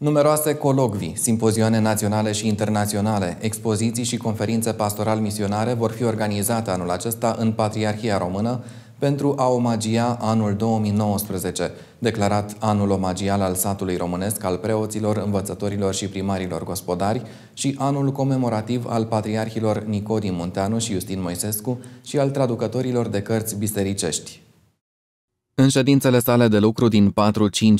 Numeroase colocvii, simpozioane naționale și internaționale, expoziții și conferințe pastoral-misionare vor fi organizate anul acesta în Patriarhia Română pentru a omagia anul 2019, declarat anul omagial al satului românesc al preoților, învățătorilor și primarilor gospodari și anul comemorativ al patriarhilor Nicodim Munteanu și Justin Moisescu și al traducătorilor de cărți bisericești. În ședințele sale de lucru din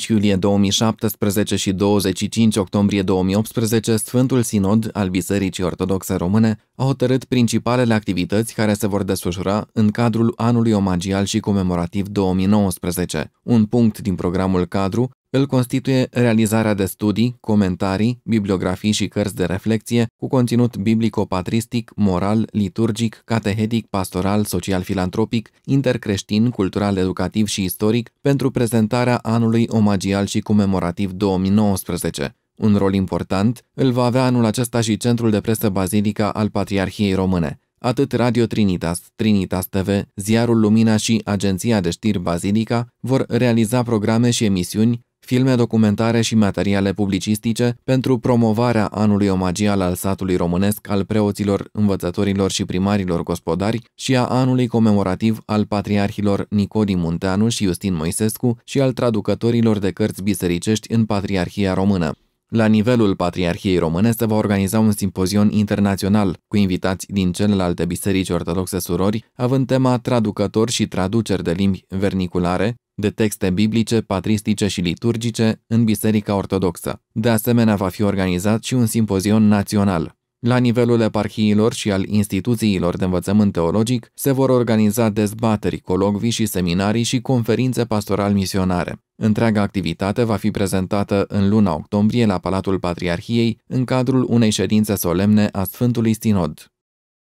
4-5 iulie 2017 și 25 octombrie 2018, Sfântul Sinod al Bisericii Ortodoxe Române a hotărât principalele activități care se vor desfășura în cadrul anului omagial și comemorativ 2019, un punct din programul cadru îl constituie realizarea de studii, comentarii, bibliografii și cărți de reflexie cu conținut biblico-patristic, moral, liturgic, catehetic, pastoral, social-filantropic, intercreștin, cultural, educativ și istoric pentru prezentarea anului omagial și comemorativ 2019. Un rol important îl va avea anul acesta și Centrul de Presă Bazilica al Patriarhiei Române. Atât Radio Trinitas, Trinitas TV, Ziarul Lumina și Agenția de Știri Bazilica vor realiza programe și emisiuni filme documentare și materiale publicistice pentru promovarea anului omagial al satului românesc al preoților, învățătorilor și primarilor gospodari și a anului comemorativ al patriarhilor Nicodi Munteanu și Justin Moisescu și al traducătorilor de cărți bisericești în Patriarhia Română. La nivelul Patriarhiei Române se va organiza un simpozion internațional cu invitați din celelalte biserici ortodoxe surori, având tema traducători și traduceri de limbi verniculare, de texte biblice, patristice și liturgice în Biserica Ortodoxă. De asemenea, va fi organizat și un simpozion național. La nivelul eparhiilor și al instituțiilor de învățământ teologic se vor organiza dezbateri, colocvii și seminarii și conferințe pastoral-misionare. Întreaga activitate va fi prezentată în luna octombrie la Palatul Patriarhiei în cadrul unei ședințe solemne a Sfântului Sinod.